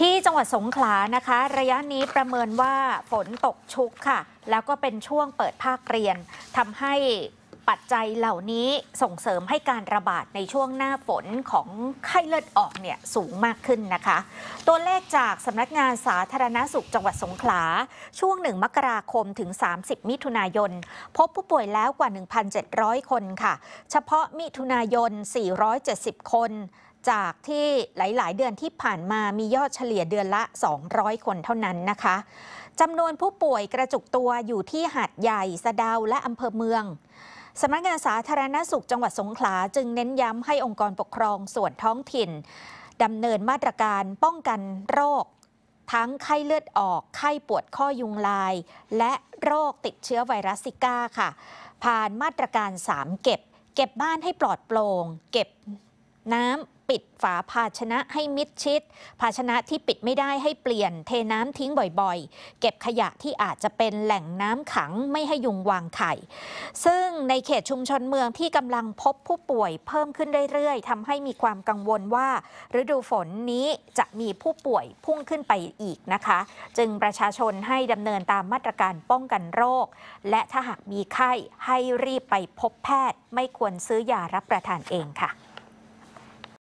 ที่จังหวัดสงขลานะคะ ระยะนี้ประเมินว่า ฝนตกชุกค่ะ แล้วก็เป็นช่วงเปิดภาคเรียนทำให้ปัจจัยเหล่านี้ส่งเสริมให้การระบาดในช่วงหน้าฝนของไข้เลือดออกเนี่ยสูงมากขึ้นนะคะ ตัวเลขจากสำนักงานสาธารณาสุขจังหวัดสงขลา ช่วงหนึ่งมกราคมถึง 30 มิถุนายน พบผู้ป่วยแล้วกว่า 1,700 คนค่ะ เฉพาะมิถุนายน 470 คนจากที่หลาย ๆ เดือนที่ผ่านมามียอดเฉลี่ยเดือนละ 200 คนเท่านั้นนะคะจำนวนผู้ป่วยกระจุกตัวอยู่ที่หาดใหญ่ สะดาวและอำเภอเมืองสำนักงานสาธารณสุขจังหวัดสงขลา จึงเน้นย้ำให้องค์กรปกครองส่วนท้องถิ่นดำเนินมาตรการป้องกันโรค ทั้งไข้เลือดออก ไข้ปวดข้อยุงลาย และโรคติดเชื้อไวรัสซิก้าค่ะ ผ่านมาตรการ 3 เก็บ เก็บบ้านให้ปลอดโปร่งเก็บน้ำปิดฝาภาชนะให้มิดชิด ภาชนะที่ปิดไม่ได้ให้เปลี่ยนเทน้ำทิ้งบ่อยๆ เก็บขยะที่อาจจะเป็นแหล่งน้ำขังไม่ให้ยุงวางไข่ ซึ่งในเขตชุมชนเมืองที่กำลังพบผู้ป่วยเพิ่มขึ้นเรื่อยๆทำให้มีความกังวลว่าฤดูฝนนี้จะมีผู้ป่วยพุ่งขึ้นไปอีกนะคะ จึงประชาชนให้ดำเนินตามมาตรการป้องกันโรค และถ้าหากมีไข้ให้รีบไปพบแพทย์ไม่ควรซื้อยารับประทานเองค่ะ